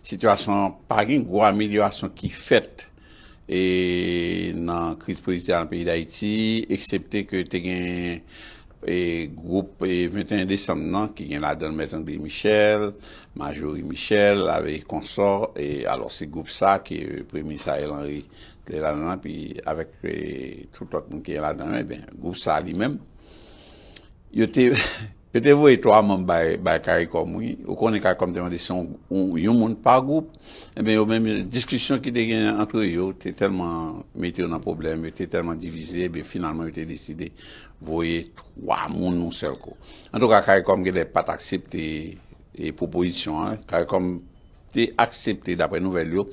Situasyon par gen yon gro ameliorasyon ki fet e, nan kriz pozityan nan peyi d'Haïti, eksepte ke te gen yon goup 21 désem nan ki gen la dan metan de Michel, majori Michel, avè konsor, e, alò se goup sa ki e premisa el-Anri, te lan nan pi avè toutot moun ki gen la dan, e ben goup sa li menm. Yo te... Pe te voye 3 moun bay Karikom ou konen Karikom te mande son yon moun pa goup, ebe eh yo menm yon diskusyon ki te gen anto yo, te telman mette yo nan problem, te telman divize, ebe finalman yon te deside voye 3 moun nou selko. An tou ka Karikom gen de pat aksepte e proposisyon, Karikom te aksepte dapre nouvel yo,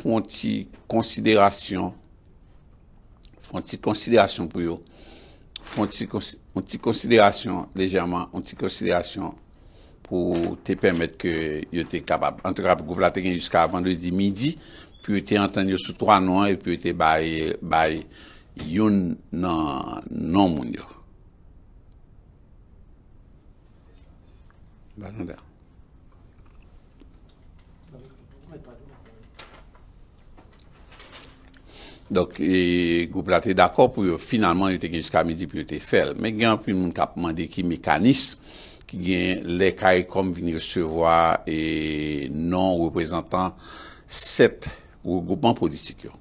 fon ti konsiderasyon pou yo, fon ti konsiderasyon pou yo, On ti konsiderasyon lejèman, on ti konsiderasyon pou te pèmèt ki yo te kabab. Ante grap goup la te gen yuska vande di midi, pou yo te antan yo sou 3 nan, pou yo te bay yon nan moun yo. Bajon der. Donk, e, goup la te d'akor pou yo finalman yo te gen jusqu'a midi pou yo te fel. Men gen anpil moun kapman de ki mekanisme ki gen le kare kom vinir se vwa e non reprezentan sept ou goupman politik yo.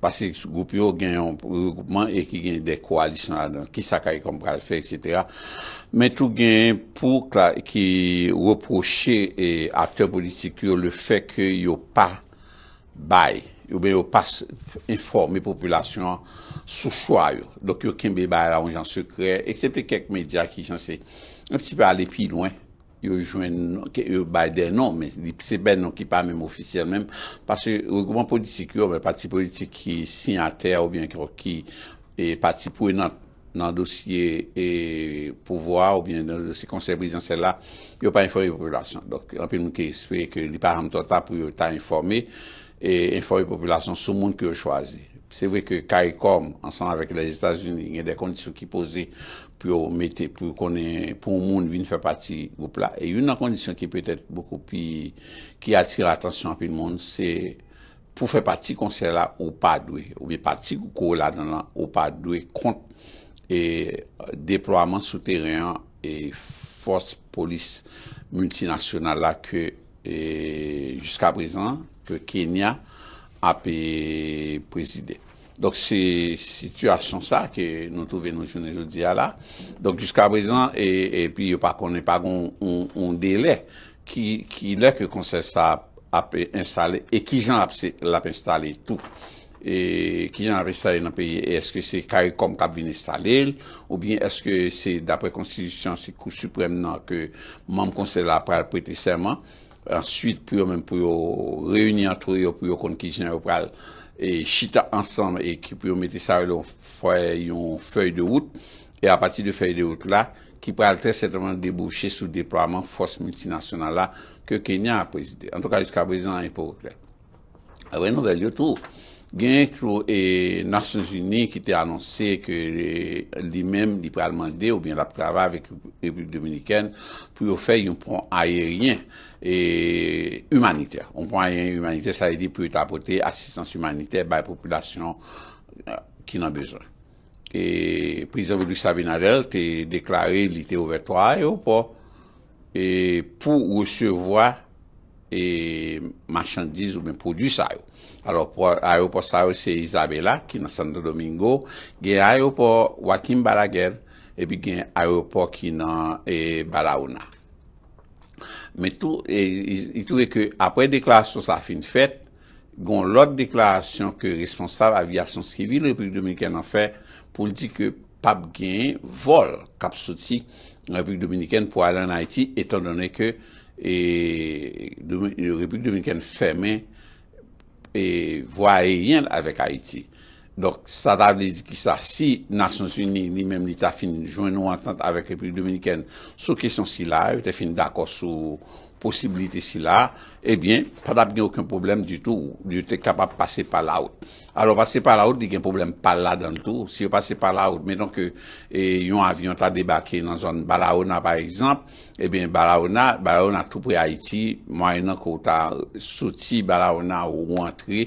Pase goup yo gen yon goupman e ki gen de koalisyon la donk, ki sa kare kom pral fe, etc. Men tou gen pou ki reproche e, akte politik yo le fek yo pa baye. yo ben yo pas informe popolasyon sou chwa yo. Dok yo kenbe bayan anjan sekre, eksepte kek media ki chan se. Un pti pa ale pi lwen, yo jwen, yo bay den non, men se ben non ki pa men mou ofisyen men, parce yo gouman politik yo, ben pati politik ki sin a ter, ou ben kro ki e pati pou e nan dosye pou voa, ou ben nan dosye konsep e bizansel la, yo pa informe popolasyon. Dok anpe moun ki eswe ke li param tota pou yo ta informe, e informe populasyon sou moun ki yo chwazi. Se vwe ke Kaikom, ansan avèk la Estasyon, gen de kondisyon ki poze pou moun vin fè pati goup la. E yon nan kondisyon ki pwè tèt boko pi ki atire atasyon api moun, se pou fè pati konser la ou pa dwe. Ou bi pati kou kou la nan la ou pa dwe kont deploaman souteryen e fos polis multinasyonal la ke jiska prezant, ke Kenya ap prezide. Donk se situasyon sa ke nou touve nou jounen joudiya la. Donk jiska prezident, e, e pi yo pa konen pa konon dele, ki lèk konsel sa ap prezide, e ki jan ap prezide tou. E ki jan ap prezide nan peye, eske se kari kom kabine salil, ou bien eske se dapre konstitusyon se kou suprem nan ke mam konsel la pral prezide serman, answit pou yo men pou yo reyouni an tou yo pou yo kon ki jen yo pral e chita ansam e ki pou yo mette sa yon fey yon fey de wout e apati de fey de wout la ki pral tresetman debouché sou depravman fos multinasyonal la ke Kenya a prezide an tou ka jusqu'a brezan an yon pou wote avè nouvel yotou gen yon nation zuni ki te anonsè ke li men li pralman de ou bien la prava vek yon republik dominikèn pou yo fey yon pran ayeryen E, humanitè. On pwa yon humanitè, sa yi di pou yon tapote asistans humanitè bay populasyon ki nan bezon. E, euh, pou izabou du Sabin Adel, te deklare li te ouve to a ayopo, pou ou se vwa machandiz ou men pou du sa yo. Ayo pou sa yo, se Isabela, ki nan Sando Domingo, gen ayopo Wakim Balagel, epi gen ayopo ki nan Balaouna. Mè tou, e, i touwe ke apre deklarasyon sa fin fèt, gon lot deklarasyon ke responsab avyasyon sivil Republik Dominikèn an fè pou li di ke pap gen vol kapsoti Republik Dominikèn pou alen Haiti etan donè ke Republik Dominikèn fèmen vwa e yen avèk Haiti. Dok, sa da vle di ki sa, si nasyon si ni, li menm li ta fin jwen nou antant avèk Republik Dominikèn sou kesyon si la, ou te fin d'akos sou... posibilite si la, ebyen, eh pa da bine ouken problem du tout, yo te kapap pase pa la out. Alors, pase pa la out, di gen problem pa la dan tout, si yo pase pa la out, menon ke yon eh, avion ta debake nan zon Balaona, par exemple, ebyen, eh Balaona, Balaona, tout pou Haiti, mwen an kon ta soti Balaona ou antre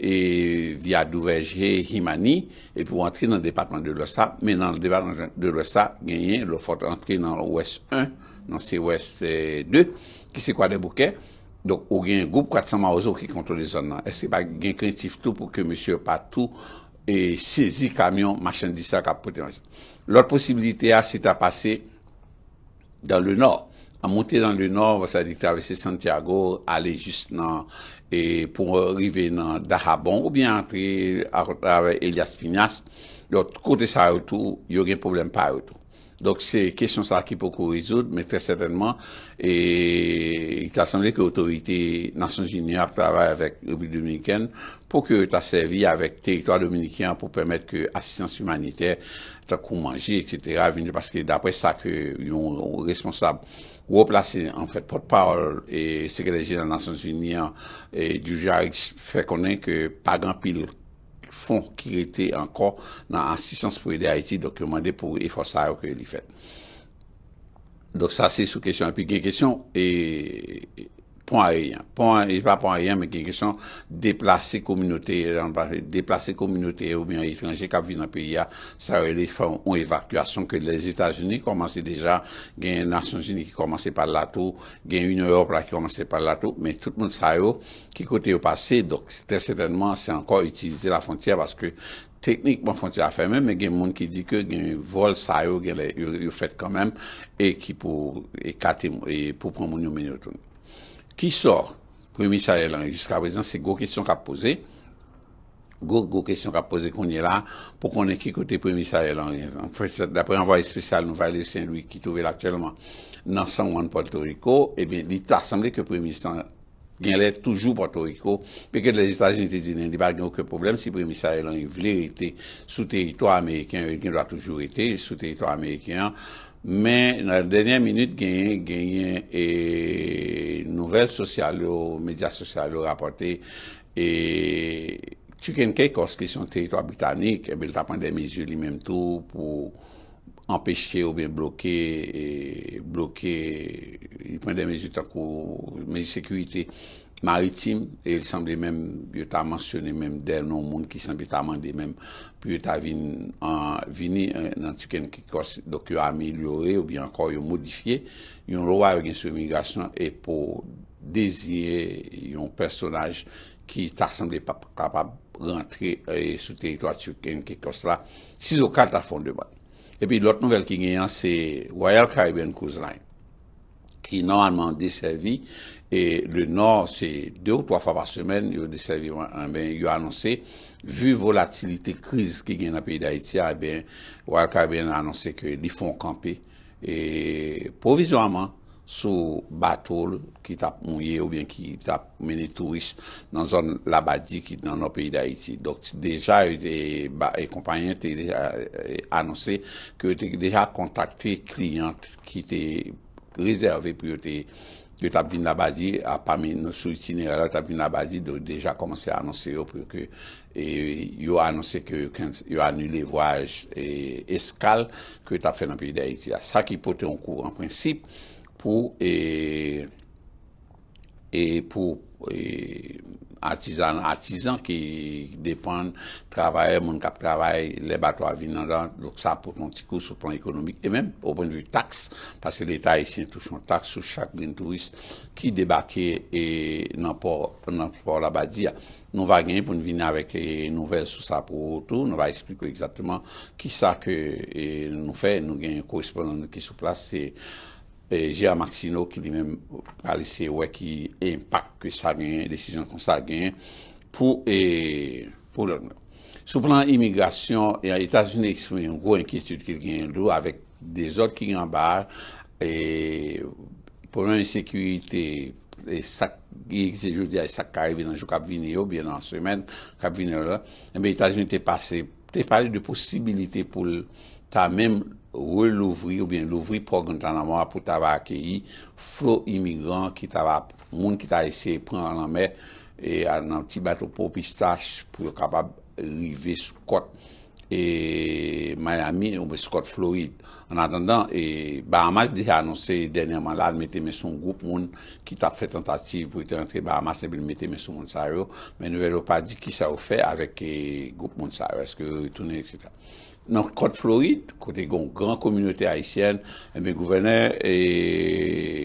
via Douvejhe, Himani, epi ou antre nan departement de l'Ostap, menan, debatant de l'Ostap, genyen, l'ofote antre nan Ouest 1, nan se Ouest 2, Ki se kwa de bouke, do ou gen goup 400 ma ouzo ki kontrol de zon nan. E se pa gen kretif tou pou ke M. Patou e sezi kamyon, machan di sa kapote nan. L'ot posibilite a, se ta pase dan le nor. A monte dan le nor, vas a di travese Santiago, ale just nan, e pou rive nan Dajabon ou bien entre a rotave Elias Pinas. Lot kote sa ou tou, yo gen problem pa ou tou. Donk se kesyon sa ki pou kou rezoud, men tre certainman, e it a sanle ke otorite Nansons Union ap travay avèk WD, pou ke ta servi avèk teritwa Dominikian pou premèt ke asistans humanitè, ta kou manji, et cetera, parce ke d'apre sa ke yon responsable wop la se en fèt pot parol e segrejè nan Nansons Union e du jarik fè konen ke pa gran pilot. ki rete anko nan asistans pou ede a eti dokumande pou e fosay ou ke li fet. Dok sa se sou kesyon apike kesyon e... Pon ayen, pon ayen, je pa pon ayen, men gen gwen son deplase kominote, deplase kominote ou men yon ifranje kap vi nan peyi ya, sa yon refan ou evakuasyon ke les Etats-Unis, komanse deja gen yon Nasyon-Unis ki komanse pala tou, gen yon Europe la ki komanse pala tou, men tout moun sa yo, ki kote yo pase, dok ten certainman se ankon itilize la fontia, baske teknikman fontia a ferme, men gen moun ki di ke gen yon vol sa yo, gen yon fred kanmen, e ki pou ekate, e pou pon moun yo men yo toni. Ki sor premissarye lanri? Jiska prezant, se go kestyon ka pose, go kestyon ka pose konye la, pou konen ki kote premissarye lanri. Dapre anvoye spesyal nou valye sen luy ki touvel atyèlman nan San Juan, Porto Rico, ebe, eh dit asemble ke premissarye lanri gen lè toujou Porto Rico, peke de la jistajen ite zinan, di ba gen ouke problem si premissarye lanri vler ite sou terito amerikyan, Men nan denyen minute genyen nouvel sosyal yo, medya sosyal yo raporte, e tuken kek os ki son teritwa bitanik, e bel ta pwende mizu li menm tou pou empesche ou ben blokye, blokye, li pwende mizu tako mizu sekwite. maritim, e yon samble menm, yon ta mansyone menm den nou moun ki yon samble ta mande menm, pi yon ta vini nan Tuken Kikos dok yon amelyore ou bi ankor yon modifiye, yon lowa yon gen sou emigrasyon e pou dezire yon personaj ki ta samble pa pa rentre euh, sou teritwa Tuken Kikos la, si zo kat ta fonde ban. E pi lot nouvel ki gen yon, se Royal Caribbean Cruise Line ki nanmanman deservi, Et le nord, c'est deux ou trois fois par semaine, yo anonsé, vu volatilité crise ki gen nan peyi d'Haïti, wakar ah ben anonsé ki li fon kampe. Et provisoèman, sou batol ki tap mounye ou ben ki tap mène touriste nan zon labadi ki nan nan peyi d'Haïti. Dok, deja e kompanyen te anonsé ki yo te deja kontakte kliyant ki te rezerve pi yo te... yo tap vin la bazi, apame nou soutine ala tap vin la bazi, do deja komanse anonsen yo pou ke e, yo anonsen ke yo anou levwaj eskal ke yo tap fen anpil de Haitia. Sa ki pote an kou an prinsip pou e, e pou e e atizan, atizan ki depan travaye, moun kap travaye le batwa vinan dan, lòk sa pou konti kou sou plan ekonomik, e men ou poun vwi taks, pasè l'Etat e syen tou chan taks sou chak bin touis ki debake nan por nan por la badia. Nou va gen pou nou vinan avèk nouvel sou sa pou ou tou, nou va esplikou exatèman ki sa ke nou fè, nou gen kousponan nou ki sou plase se E, Je a Maksino ki li men kalise wè ki impak ke sa gen, desisyon kon sa gen pou e, lò. Sou plan imigrasyon, y e, a Etasouni ekspon yon gwo enkistut ki gen lò avèk de zot ki yon bar, pou lò yon sekuyite, y ekse joudi a y sak kari vè nanjou Kabviniyo, bè nanjou Kabviniyo lò, y a Etasouni te pase, te pale de posibilite pou ta menm, wè louvri ou bien louvri pou gantan nan mwa pou taba akeyi fwo imigran ki taba moun ki ta esey pran nan mè e nan ti batou pou pistache pou yo kapab rive sou kot E Miami, ou besi Cote Floride. An atendan, e Barama di anonsi denye man la metemeson goup moun ki tap fè tentative pou ite antre Barama, sebe metemeson moun sa reo, men velo pa di ki sa ou fè avèk e, goup moun sa reo. Eske, toune, etc. Non, Cote Floride, kote yon gran komunite Haitienne, ebe eh gouverneur e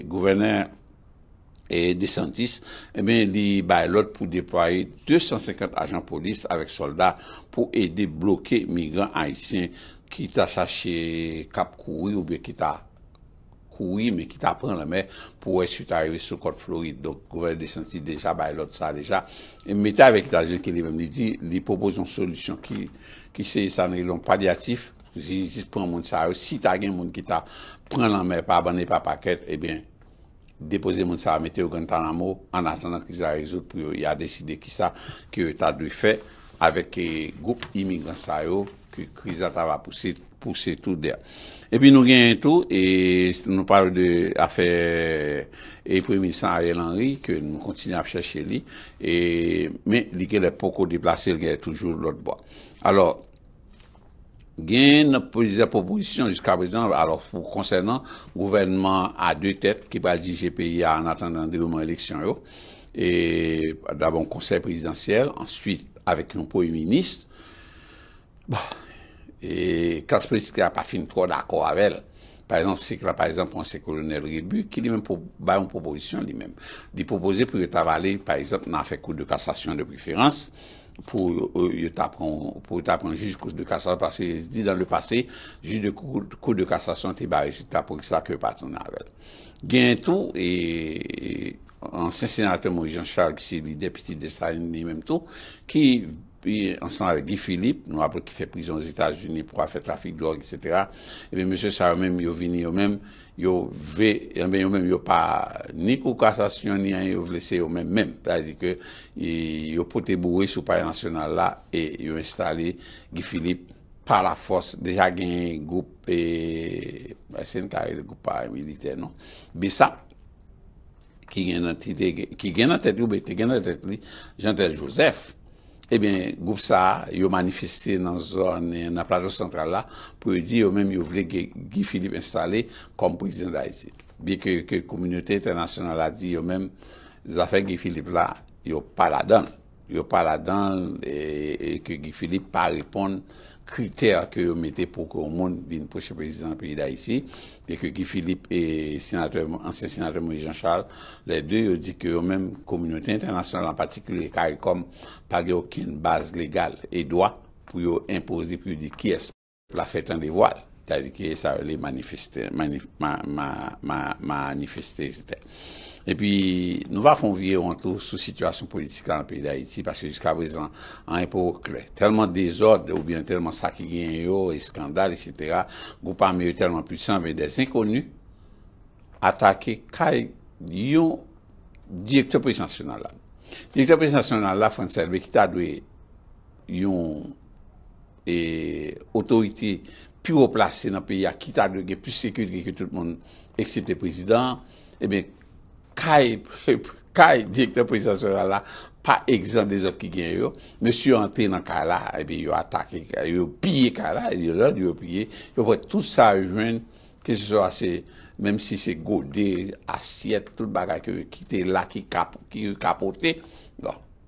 gouverneur e de santis, e ben li bay lot pou deploye 250 ajan polis avèk soldat pou edè blokè migran haïtien ki ta chache kap koui ou biè ki ta koui me ki ta pran la mè pou eswit arreve sou kote Floride. Don kouvel de santis deja bay lot sa deja, e metè avèk ta zyon ki li vèm li di, li popoz yon solusyon ki se sa nè yon padiatif, si ta gen moun ki ta pran la mè pa abanè pa pakèt, e eh ben... depoze moun sa a mette ou gen tan amou an atan an kriza rezout pou yo ya deside ki sa ki yo ta dwi fe avek ki eh, goup imigran sa yo ki kriza ta va pouse pouse tout dea. E pi nou gen tout e nou parle de afe e premisan a Yel Henry ke nou kontine ap chache li. E me li ke le poko diplase l gen toujou lot bo. Alo gen ap prezident proposisyon, jiska prezident, alor pou konsernan, gouvenman a dwe tèt, ki ba l'JGPI an atan dan denouman eleksyon yo, e d'abon konser prezidentsyel, answit avèk yon pou yon minist, bon, e kans prezident ki ap pa fin tro d'akor avèl, parizant, sik la parizant ponse kolonel Rebu, ki li men ba yon proposisyon li men, li proposé pou l'Etat valé, parizant, nan a fèk kou de kassasyon de preferans, pou yo tapron juz kous de kassasan, parce yon se di dan le pase, juz de kous de kassasan te barè, juz tapon ki sa ke paton avè. Gen tou, an sè senatèm ou janschal ki se li depiti de Saryne, ni menm tou, ki ansan avè Guy Philippe, nou apè ki fè prison z'Etats-Unis pou a fè trafik d'org, etc., ebe mè mè sè sa mèm yo vini yo mèm, yo ve, yon eh men yon men yo pa ni kou kastasyon ni an yon vlese yon men men, ta zi ke yo pote bouwe sou paye nasyonal la e yon installe Gifilip pa la fos, deja gen yon goup e, eh, sen kare yon goup paye milite non. Bisa, ki gen nan tete, ki gen nan tete yon bete, gen nan tete li, jante Joseph, Ebyen, eh Goupsar yo manifeste nan zon, nan plazo sentral la, pou yo di yo men yo vle Gifilip installe kom prezident da iti. Biye ke komunite internasyonal la di yo men, zafek Gifilip la, yo pala dan, yo pala dan e ke Gifilip pa ripon. kriter ke yo mette pou kon moun bin poche prezident priyida isi, pe ke Gifilip e ansen senatèr Mouni Jean-Charles, le de yo di ke yo menm komyounite internasyonel an patiklou, e kari kom pa ge yo kin baz legal e doa pou yo impouzi pou yo di ki es pou la fetan de voal, ta di ki sa yo li manifestè, manifestè, manifestè, etc. E pi nou va fonvye ou an tou sou situasyon politik la nan peyi d'Haïti paske jusqu'a vrezen an epo vokle. Telman dezod oubyen, telman sakigyen yo, eskandal, etc. Goupa ame yo telman pilsan vey de zinkonu atake kaj yon direktor prezidansyon nan la. Direktor prezidansyon nan la, fransèl, be kita dwe yon otorite pu o plase nan peyi a kita dwe ge plus sekut ge ke tout moun eksipte prezidansyon, eh ka e dik te polisasyonan la, pa ekzan de zot ki gen yo, mè si yo ante nan ka la, epi yo atake, yo pye ka la, yo lèd yo pye, yo pè tout sa jwen, kè se so asè, mèm si se gode, asyet, tout bagay ki yo ki te la, ki yo kapote,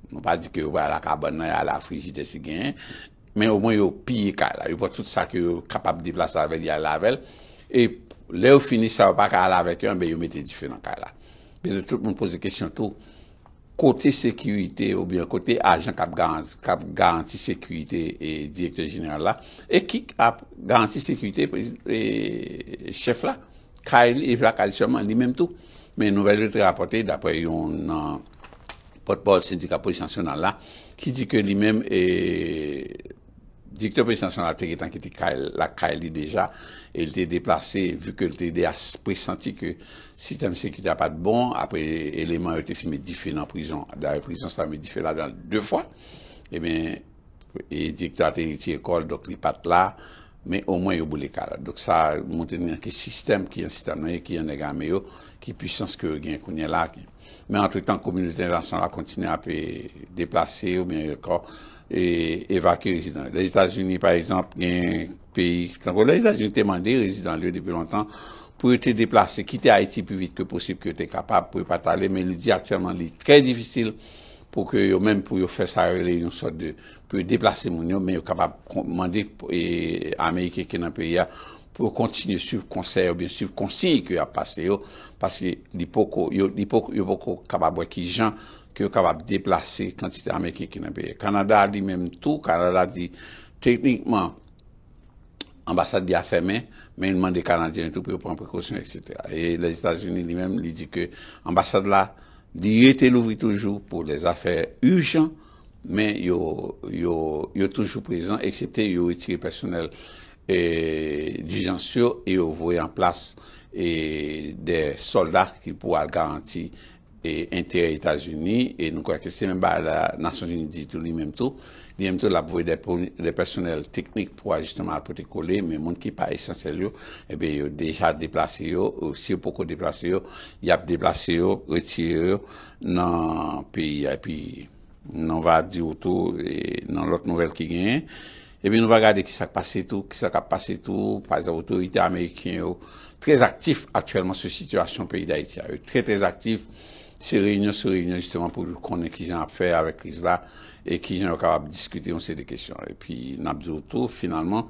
non pa di ki yo wè la kabon nan, yo wè la frijite si gen, mè yo mè yo pye ka la, yo pè tout sa ki yo kapab di plas avèl, yo wè la avèl, e lè yo fini sa wè pa ka la avèk yon, bè yo mette di fè nan ka la. Ben le troupe moun pose kèsyon tou, kote sekurite ou bien kote ajan kap garanti sekurite direktor jenèran la, e ki kap garanti sekurite chef la, Kaeli, evra Kaeli souman, li mèm tou. Men nouvel loutre rapote, dapre yon potpòl syndika pozitansyonan la, ki di ke li mèm, direktor pozitansyonan la, teke tanke ti Kaeli deja, e l te deplase, vu ke l te de a presanti ke sitem sekite a pat bon, apre eleman yo te fi medife nan prison, da prison sa eh medife la dan 2 fwa, e men e dikta a teniti ekol, dok li pat la, men o mwen yo bou le ka la. Dok sa moun teni anke sistem ki yon sitem nou, ki yon negan meyo, ki pwisans ke gen kounen la. Men an toutan, komuniten lan san la kontine api deplase, ou men ekor, e evake rezidant. Les Etats-Unis, par exemple, gen Pou yo te deplase, kite Haiti pou vite ke posib, pou yo te kapab pou yo patale, men li di aktuèman li, trey difisil pou yo mèm pou yo fè sa relè yon sot de, pou yo deplase moun yo, men yo kapab mande Amerike kenanpe ya, pou yo kontinye souf konser, ou bien souf konsir ki yo ap pase yo, paske yo poko kapab wakijan, ki yo kapab deplase kantite Amerike kenanpe ya. Kanada a di mèm tou, Kanada a di teknikman, ambasade di afe men, men yon man de kalandir yon tout pou yon pren prekosyon, etc. Et les Etats-Unis li men, li di ke ambasade la, di yon te louvri toujou pou les afe urjan, men yon toujou prezant, eksepte yon retiré personel di jan sur, yon voye an plas de soldat ki pou al garanti et intere Etats-Unis, et nou kwa kese semen ba la Nason-Unis ditou li menm tou, li menm tou la pouve de personel teknik pou a justeman apote kole, menm moun ki pa esensel yo, ebe yo deja deplase yo, si yo poko deplase yo, yap deplase yo, retire yo, nan pi, nan va di ou tou, e nan lot nouvel ki gen, ebe nou va gade ki sak pase tou, ki sak apase tou, pa zavotorite Amerikien yo, trez aktif aktuellement se situasyon pe iday ti a yo, trez trez aktif, se reynyon se reynyon jisteman pou konen ki jen ap fè avèk kriz la e ki jen ap kapab diskute yon sè de kèsyon. E pi nabzoutou, finalman,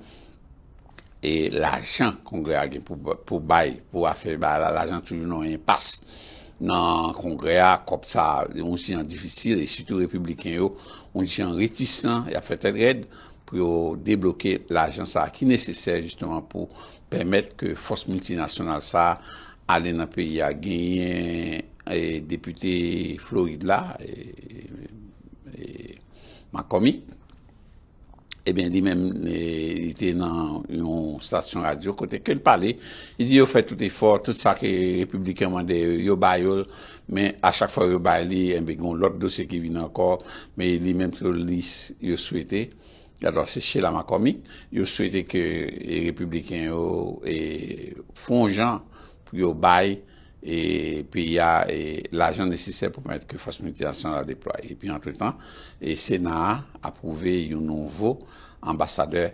e la jen kongre agen pou bay, pou a fè, ba la la jen toujou nou yon pas nan kongre akop sa, yon si yon difisir, e sütou republiken yo, yon si yon retisan, yon fè tèdred, pou yo deblokè la jen sa, ki nesesè jisteman pou pèmèt ke fòs multinasyonal sa alè nan peyi agen yon E depute Floridla e, e, Makomi e ben li men ite nan yon stasyon radio kote ken pale yon fè tout e fort, tout sa ki republikan man de yon bayol men a chak fò yon bayli en begon lot dosè ki vin ankor men li men yon lis yon souwete yon souwete ki republikan yon fonjan pou yon bayl E pi ya e, l'ajan desisè pou mwèd ke fòsmilitasyon la dèploye. E pi an tout an, e Sena apouve yon nouvo ambassadeur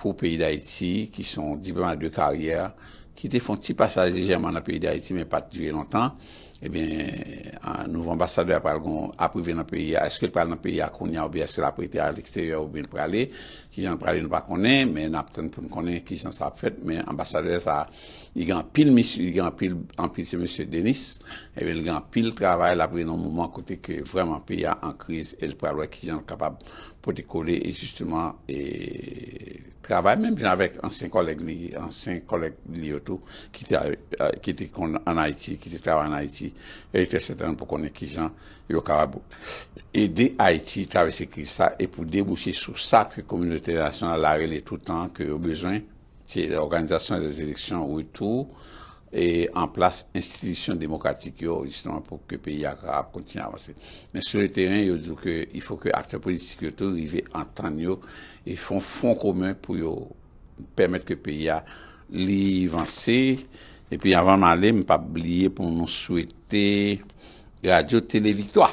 pou peyi d'Haïti ki son diplomat de karrièr ki te fon ti pasage lèjèman na peyi d'Haïti mwen pati dure lontan. E eh bin nouvo ambassadeur apouve nan peyi, eske l'pral nan peyi akounia ou bi asè la peyi tè al ekstèryè ou bi l'pralè. Kijan prale nou pa kone, men ap ten pou nou kone, kijan sa ap fet, men ambasadez a ygan pil misu, ygan pil, an pil se misu Denis, ywen e ygan pil travay la pou ynon mouman kote ke vreman pi ya an kriz, el pralwa kijan kapab pou di kode, e justyman travay menm jen avèk ansen kolek li, ansen kolek li yo tou, ki te kon an Haiti, ki te travay an Haiti, e ite seten pou kone kijan. yo karabou. Ede Haiti, travesse Krista, e pou deboucher sou sa ki komunite nasyon la rele toutan ki yo bezwen, tiè lè organizasyon e lè zè lèksyon ou etou, e an plas institisyon demokratik yo, jistman pou ke pe ya karab kontine avanse. Men sou le teren, yo djou ke, il fò ke akte politik yo tou rive an tan yo, e fò fon komè pou yo pèmèt ke pe ya li avanse, e pi avan man lè, mè pa blye pou nou souwete karabou Radio Télé Victoire,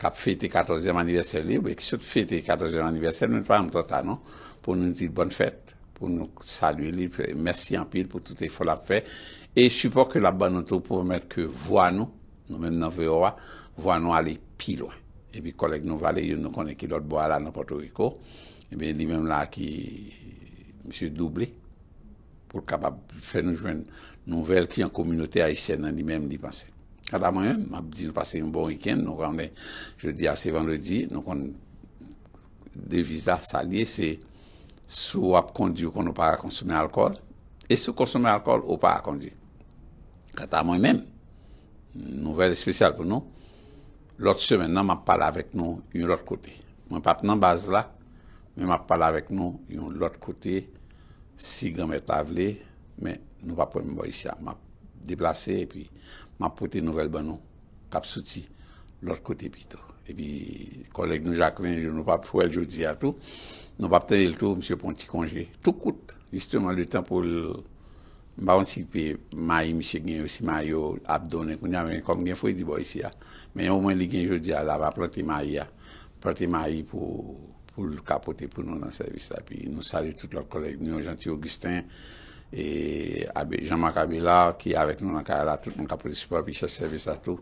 kap fète 14è anibersèl li, wèk sot fète 14è anibersèl, mèn pa mèm tòta, non, pou nou zid bon fèt, pou nou salu lè, mèsi anpil pou toutè fol ap fè, e chupò kè la ban noutou pou mèt kè vwa nou, nou mèm nan vwe owa, vwa nou alè pil wè, e bi kolek nou valè, yon nou konè ki lot bo alè nan Porto Rico, e bi li mèm la ki, M. Doublé, pou kap ap fè nou jwen nouvel ki an kominote aïsè nan li mèm li pansep. Kata mwen men, map di nou pase yon bon week-end, nou kwa mwen je di a se vendredi, nou kon devisa sa liye se sou ap kondi ou kon nou para konsume alkol, e sou konsume alkol ou para kondi. Kata mwen men, nouvel espesyal pou nou, lot semen nan map pale avèk nou yon lot kote. Mwen pat nan baz la, men map pale avèk nou yon lot kote, si gam etavle, men nou pa pou mwen bo isya, map deplase e pi... m ap pote nouvel banon, kapsouti, lor kote pi to. Epi kolek nou jakren, nou pa pwel jodi a tou, nou pa ptele tou, mse pon ti konje, tou koute. Juste man, lè tan pou, mba wansi pi, mayi mse gen yo, si mayi yo, abdounen, koun ya ven, kong gen fwe di boy si a, men yo mwen li gen jodi a, la pa pote mayi a, pote mayi pou kapote pou nou nan servisa. Epi nou sali tout lor kolek, nou janti Augustin, et Jean-Marc Abelard ki avèk nou anka la, tout nou anka pozisipopi, chef-servis atou,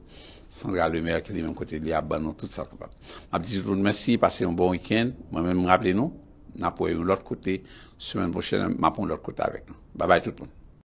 Sandra Lemer, ki li men kote li aban nou, tout sa kapat. Mabdisi tout moun, mersi, pase yon bon week-end, mwen mè moun rappele nou, napo yon lòt kote, semen mwen chèlè, mapon lòt kote avèk nou. Babay tout moun.